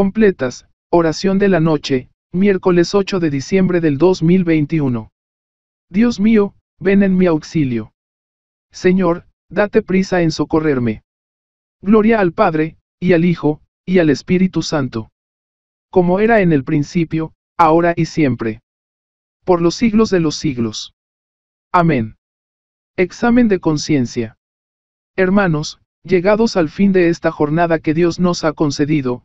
Completas, oración de la noche, miércoles 8 de diciembre del 2021. Dios mío, ven en mi auxilio. Señor, date prisa en socorrerme. Gloria al Padre, y al Hijo, y al Espíritu Santo. Como era en el principio, ahora y siempre. Por los siglos de los siglos. Amén. Examen de conciencia. Hermanos, llegados al fin de esta jornada que Dios nos ha concedido,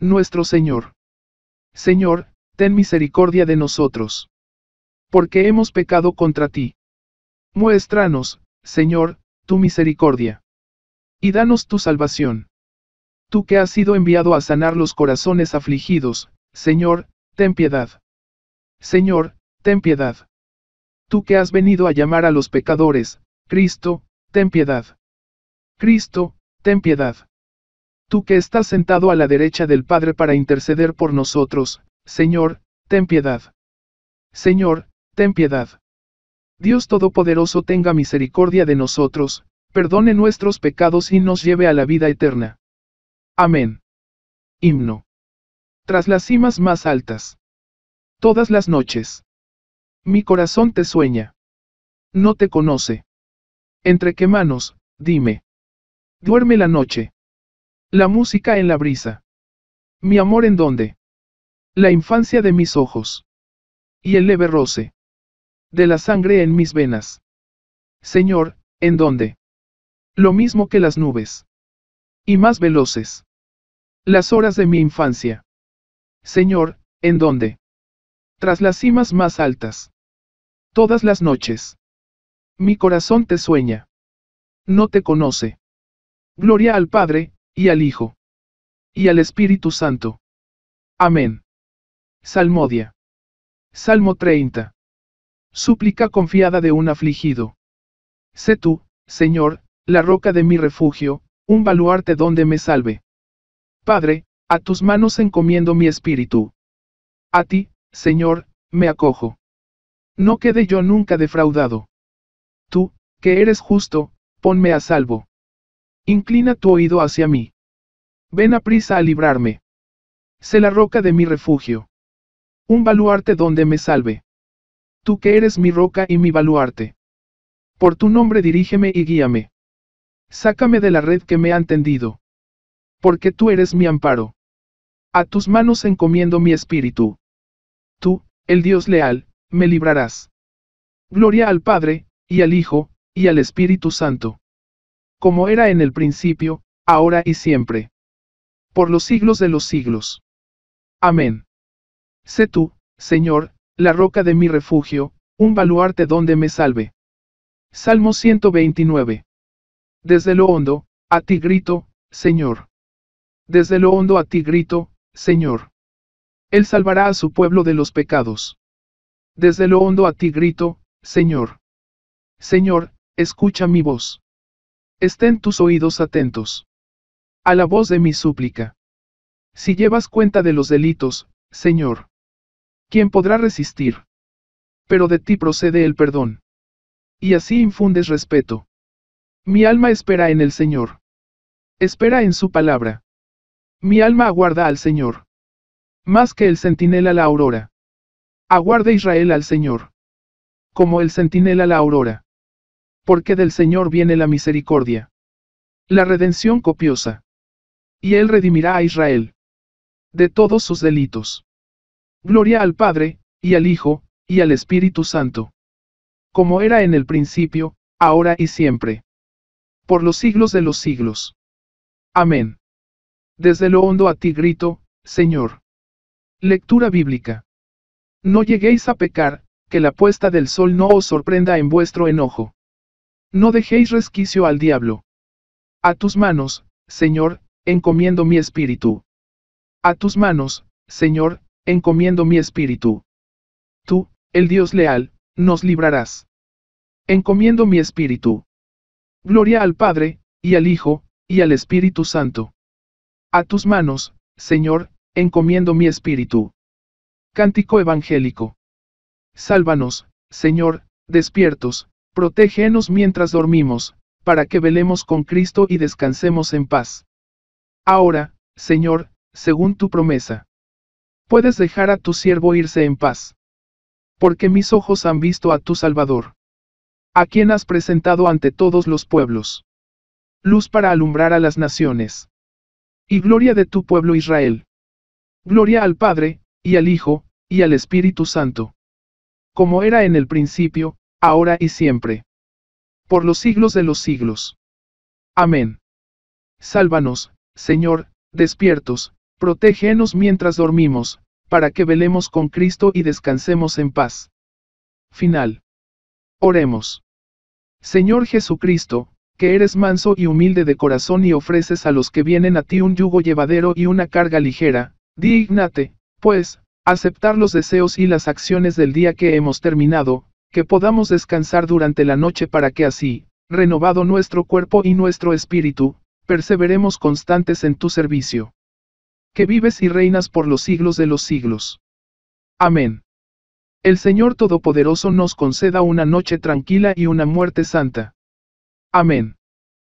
nuestro Señor. Señor, ten misericordia de nosotros. Porque hemos pecado contra ti. Muéstranos, Señor, tu misericordia. Y danos tu salvación. Tú que has sido enviado a sanar los corazones afligidos, Señor, ten piedad. Señor, ten piedad. Tú que has venido a llamar a los pecadores, Cristo, ten piedad. Cristo, ten piedad. Tú que estás sentado a la derecha del Padre para interceder por nosotros, Señor, ten piedad. Señor, ten piedad. Dios Todopoderoso tenga misericordia de nosotros, perdone nuestros pecados y nos lleve a la vida eterna. Amén. Himno. Tras las cimas más altas. Todas las noches. Mi corazón te sueña. No te conoce. Entre qué manos, dime. Duerme la noche. La música en la brisa. Mi amor en dónde. La infancia de mis ojos. Y el leve roce. De la sangre en mis venas. Señor, ¿en dónde? Lo mismo que las nubes. Y más veloces. Las horas de mi infancia. Señor, ¿en dónde? Tras las cimas más altas. Todas las noches. Mi corazón te sueña. No te conoce. Gloria al Padre, y al Hijo, y al Espíritu Santo. Amén. Salmodia. Salmo 30. Súplica confiada de un afligido. Sé tú, Señor, la roca de mi refugio, un baluarte donde me salve. Padre, a tus manos encomiendo mi espíritu. A ti, Señor, me acojo. No quede yo nunca defraudado. Tú, que eres justo, ponme a salvo. Inclina tu oído hacia mí. Ven a prisa a librarme. Sé la roca de mi refugio. Un baluarte donde me salve. Tú que eres mi roca y mi baluarte. Por tu nombre dirígeme y guíame. Sácame de la red que me han tendido. Porque tú eres mi amparo. A tus manos encomiendo mi espíritu. Tú, el Dios leal, me librarás. Gloria al Padre, y al Hijo, y al Espíritu Santo como era en el principio, ahora y siempre. Por los siglos de los siglos. Amén. Sé tú, Señor, la roca de mi refugio, un baluarte donde me salve. Salmo 129. Desde lo hondo, a ti grito, Señor. Desde lo hondo a ti grito, Señor. Él salvará a su pueblo de los pecados. Desde lo hondo a ti grito, Señor. Señor, escucha mi voz. Estén tus oídos atentos. A la voz de mi súplica. Si llevas cuenta de los delitos, Señor. ¿Quién podrá resistir? Pero de ti procede el perdón. Y así infundes respeto. Mi alma espera en el Señor. Espera en su palabra. Mi alma aguarda al Señor. Más que el centinela la aurora. Aguarda Israel al Señor. Como el centinela la aurora porque del Señor viene la misericordia. La redención copiosa. Y Él redimirá a Israel. De todos sus delitos. Gloria al Padre, y al Hijo, y al Espíritu Santo. Como era en el principio, ahora y siempre. Por los siglos de los siglos. Amén. Desde lo hondo a ti grito, Señor. Lectura bíblica. No lleguéis a pecar, que la puesta del sol no os sorprenda en vuestro enojo. No dejéis resquicio al diablo. A tus manos, Señor, encomiendo mi espíritu. A tus manos, Señor, encomiendo mi espíritu. Tú, el Dios leal, nos librarás. Encomiendo mi espíritu. Gloria al Padre, y al Hijo, y al Espíritu Santo. A tus manos, Señor, encomiendo mi espíritu. Cántico evangélico. Sálvanos, Señor, despiertos, Protégenos mientras dormimos, para que velemos con Cristo y descansemos en paz. Ahora, Señor, según tu promesa. Puedes dejar a tu siervo irse en paz. Porque mis ojos han visto a tu Salvador. A quien has presentado ante todos los pueblos. Luz para alumbrar a las naciones. Y gloria de tu pueblo Israel. Gloria al Padre, y al Hijo, y al Espíritu Santo. Como era en el principio, ahora y siempre. Por los siglos de los siglos. Amén. Sálvanos, Señor, despiertos, protégenos mientras dormimos, para que velemos con Cristo y descansemos en paz. Final. Oremos. Señor Jesucristo, que eres manso y humilde de corazón y ofreces a los que vienen a ti un yugo llevadero y una carga ligera, dignate, pues, aceptar los deseos y las acciones del día que hemos terminado, que podamos descansar durante la noche para que así, renovado nuestro cuerpo y nuestro espíritu, perseveremos constantes en tu servicio. Que vives y reinas por los siglos de los siglos. Amén. El Señor Todopoderoso nos conceda una noche tranquila y una muerte santa. Amén.